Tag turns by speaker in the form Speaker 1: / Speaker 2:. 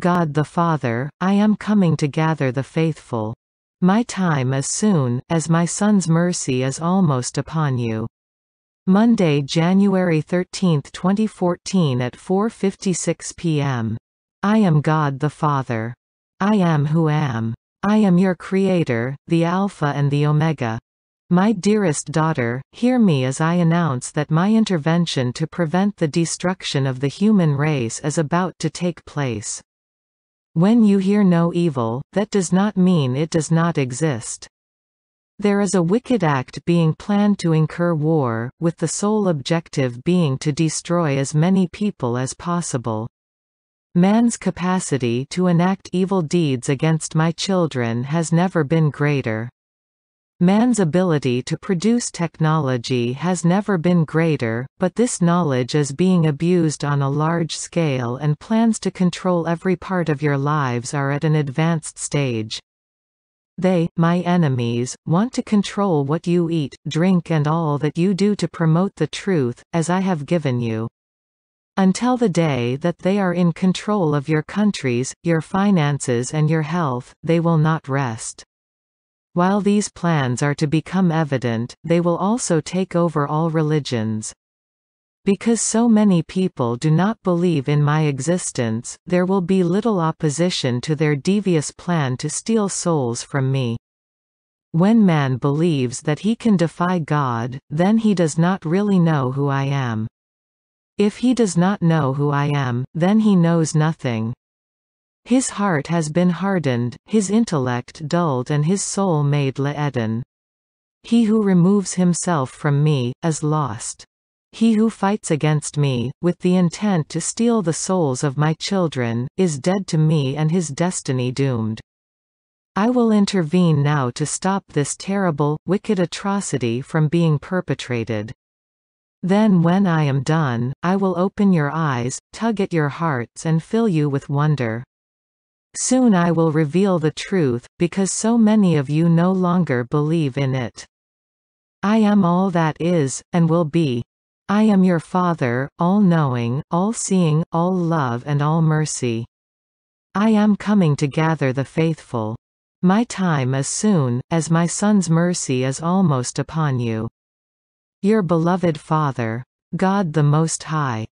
Speaker 1: God the Father, I am coming to gather the faithful. My time is soon, as my Son's mercy is almost upon you. Monday, January 13, 2014 at 4.56 p.m. I am God the Father. I am who am. I am your Creator, the Alpha and the Omega. My dearest daughter, hear me as I announce that my intervention to prevent the destruction of the human race is about to take place. When you hear no evil, that does not mean it does not exist. There is a wicked act being planned to incur war, with the sole objective being to destroy as many people as possible. Man's capacity to enact evil deeds against my children has never been greater. Man's ability to produce technology has never been greater, but this knowledge is being abused on a large scale and plans to control every part of your lives are at an advanced stage. They, my enemies, want to control what you eat, drink and all that you do to promote the truth, as I have given you. Until the day that they are in control of your countries, your finances and your health, they will not rest. While these plans are to become evident, they will also take over all religions. Because so many people do not believe in my existence, there will be little opposition to their devious plan to steal souls from me. When man believes that he can defy God, then he does not really know who I am. If he does not know who I am, then he knows nothing. His heart has been hardened, his intellect dulled and his soul made la'edin. He who removes himself from me, is lost. He who fights against me, with the intent to steal the souls of my children, is dead to me and his destiny doomed. I will intervene now to stop this terrible, wicked atrocity from being perpetrated. Then when I am done, I will open your eyes, tug at your hearts and fill you with wonder. Soon I will reveal the truth, because so many of you no longer believe in it. I am all that is, and will be. I am your Father, all-knowing, all-seeing, all love and all mercy. I am coming to gather the faithful. My time is soon, as my Son's mercy is almost upon you. Your beloved Father. God the Most High.